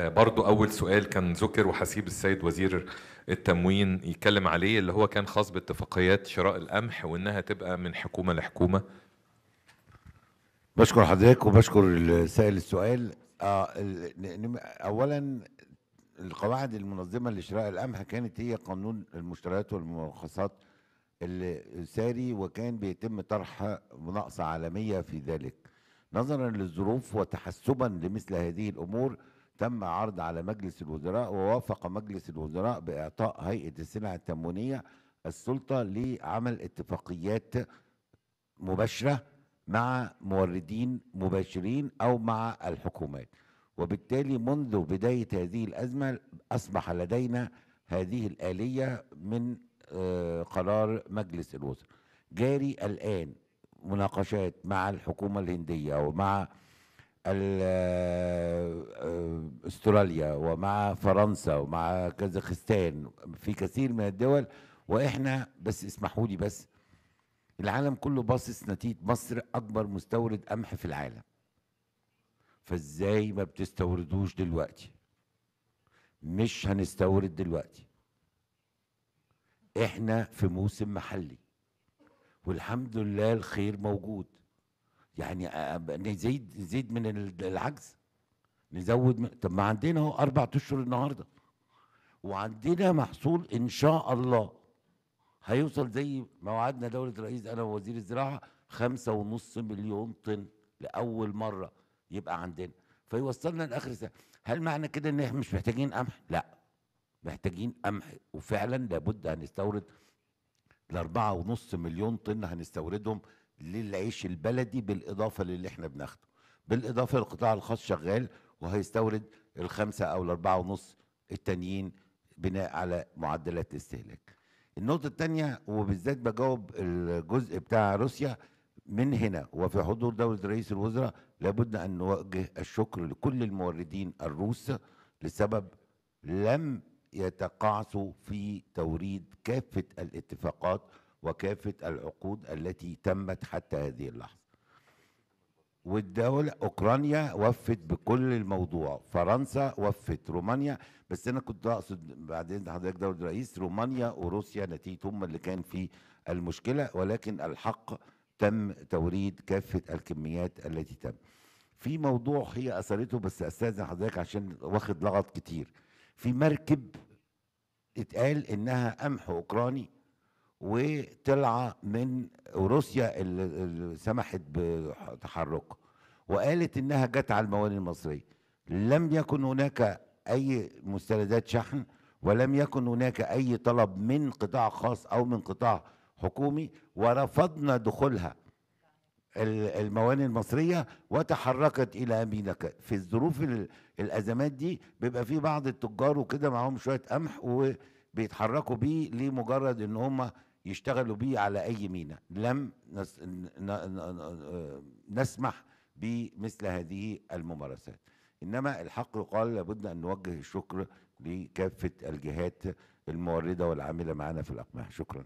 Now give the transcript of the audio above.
آه، برضو أول سؤال كان ذكر وحسيب السيد وزير التموين يتكلم عليه اللي هو كان خاص باتفاقيات شراء القمح وإنها تبقى من حكومة لحكومة بشكر حضرتك وبشكر السائل السؤال آه، أولا القواعد المنظمة لشراء القمح كانت هي قانون المشتريات والمرخصات الساري وكان بيتم طرح مناقصة عالمية في ذلك نظرا للظروف وتحسبا لمثل هذه الأمور تم عرض على مجلس الوزراء ووافق مجلس الوزراء بإعطاء هيئة السلع التموينية السلطة لعمل اتفاقيات مباشرة مع موردين مباشرين أو مع الحكومات وبالتالي منذ بداية هذه الأزمة أصبح لدينا هذه الآلية من آه، قرار مجلس الوزراء جاري الآن مناقشات مع الحكومة الهندية ومع آه، آه، آه، استراليا ومع فرنسا ومع كازاخستان في كثير من الدول واحنا بس اسمحوا لي بس العالم كله باصص نتيجه مصر اكبر مستورد قمح في العالم فازاي ما بتستوردوش دلوقتي مش هنستورد دلوقتي احنا في موسم محلي والحمد لله الخير موجود يعني آه، آه، نزيد نزيد من العجز نزود من طب ما عندنا اهو اربع اشهر النهارده وعندنا محصول ان شاء الله هيوصل زي ما وعدنا دوله الرئيس انا ووزير الزراعه خمسة ونص مليون طن لاول مره يبقى عندنا فيوصلنا لاخر سنه هل معنى كده ان احنا مش محتاجين قمح لا محتاجين قمح وفعلا لابد هنستورد الأربعة ونص مليون طن هنستوردهم للعيش البلدي بالاضافه للي احنا بناخده بالاضافه للقطاع الخاص شغال وهيستورد الخمسه او الاربعه ونص التانيين بناء على معدلات استهلاك النقطه الثانيه وبالذات بجاوب الجزء بتاع روسيا من هنا وفي حضور دوله رئيس الوزراء لابد ان نوجه الشكر لكل الموردين الروس لسبب لم يتقاعسوا في توريد كافه الاتفاقات وكافة العقود التي تمت حتى هذه اللحظة والدولة أوكرانيا وفت بكل الموضوع فرنسا وفت رومانيا بس أنا كنت أقصد بعدين حضرتك دولة الرئيس رومانيا وروسيا نتيجة هم اللي كان في المشكلة ولكن الحق تم توريد كافة الكميات التي تم في موضوع هي أثرته بس أستاذن حضرتك عشان واخد لغط كتير في مركب اتقال إنها قمح أوكراني وطلع من روسيا اللي سمحت بتحركه وقالت انها جت على الموانئ المصريه لم يكن هناك اي مستندات شحن ولم يكن هناك اي طلب من قطاع خاص او من قطاع حكومي ورفضنا دخولها الموانئ المصريه وتحركت الى امينك في الظروف الازمات دي بيبقى في بعض التجار وكده معاهم شويه قمح وبيتحركوا بيه لمجرد ان هم يشتغلوا بيه على أي مينا لم نس... نسمح بمثل هذه الممارسات إنما الحق يقال لابد أن نوجه الشكر لكافة الجهات الموردة والعاملة معنا في الأقمعة شكراً